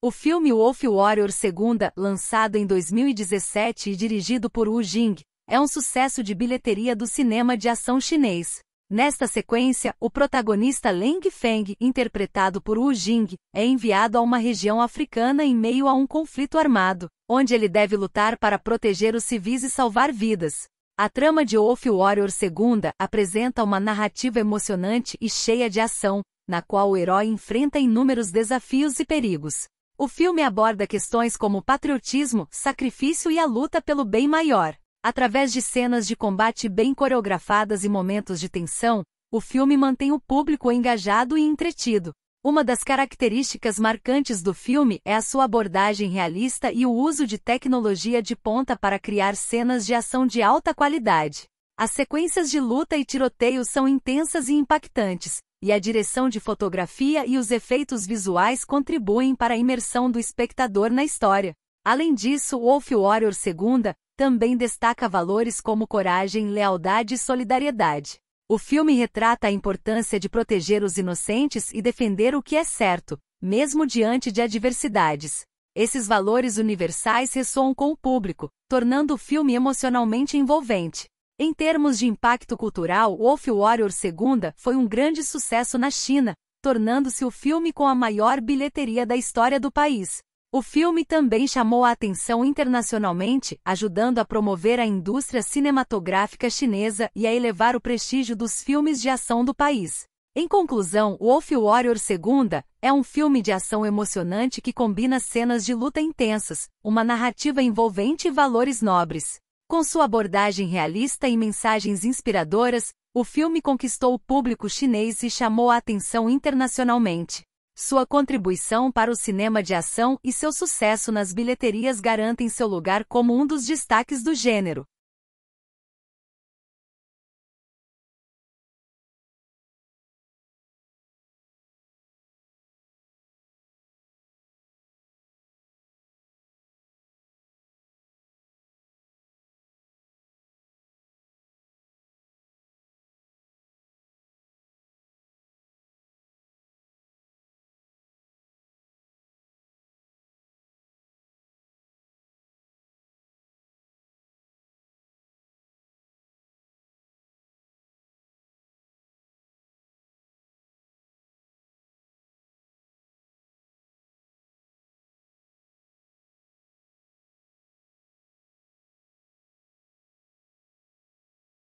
O filme Wolf Warrior II, lançado em 2017 e dirigido por Wu Jing, é um sucesso de bilheteria do cinema de ação chinês. Nesta sequência, o protagonista Leng Feng, interpretado por Wu Jing, é enviado a uma região africana em meio a um conflito armado, onde ele deve lutar para proteger os civis e salvar vidas. A trama de Wolf Warrior II apresenta uma narrativa emocionante e cheia de ação, na qual o herói enfrenta inúmeros desafios e perigos. O filme aborda questões como patriotismo, sacrifício e a luta pelo bem maior. Através de cenas de combate bem coreografadas e momentos de tensão, o filme mantém o público engajado e entretido. Uma das características marcantes do filme é a sua abordagem realista e o uso de tecnologia de ponta para criar cenas de ação de alta qualidade. As sequências de luta e tiroteio são intensas e impactantes, e a direção de fotografia e os efeitos visuais contribuem para a imersão do espectador na história. Além disso, Wolf Warrior II também destaca valores como coragem, lealdade e solidariedade. O filme retrata a importância de proteger os inocentes e defender o que é certo, mesmo diante de adversidades. Esses valores universais ressoam com o público, tornando o filme emocionalmente envolvente. Em termos de impacto cultural, Wolf Warrior II foi um grande sucesso na China, tornando-se o filme com a maior bilheteria da história do país. O filme também chamou a atenção internacionalmente, ajudando a promover a indústria cinematográfica chinesa e a elevar o prestígio dos filmes de ação do país. Em conclusão, Wolf Warrior II é um filme de ação emocionante que combina cenas de luta intensas, uma narrativa envolvente e valores nobres. Com sua abordagem realista e mensagens inspiradoras, o filme conquistou o público chinês e chamou a atenção internacionalmente. Sua contribuição para o cinema de ação e seu sucesso nas bilheterias garantem seu lugar como um dos destaques do gênero.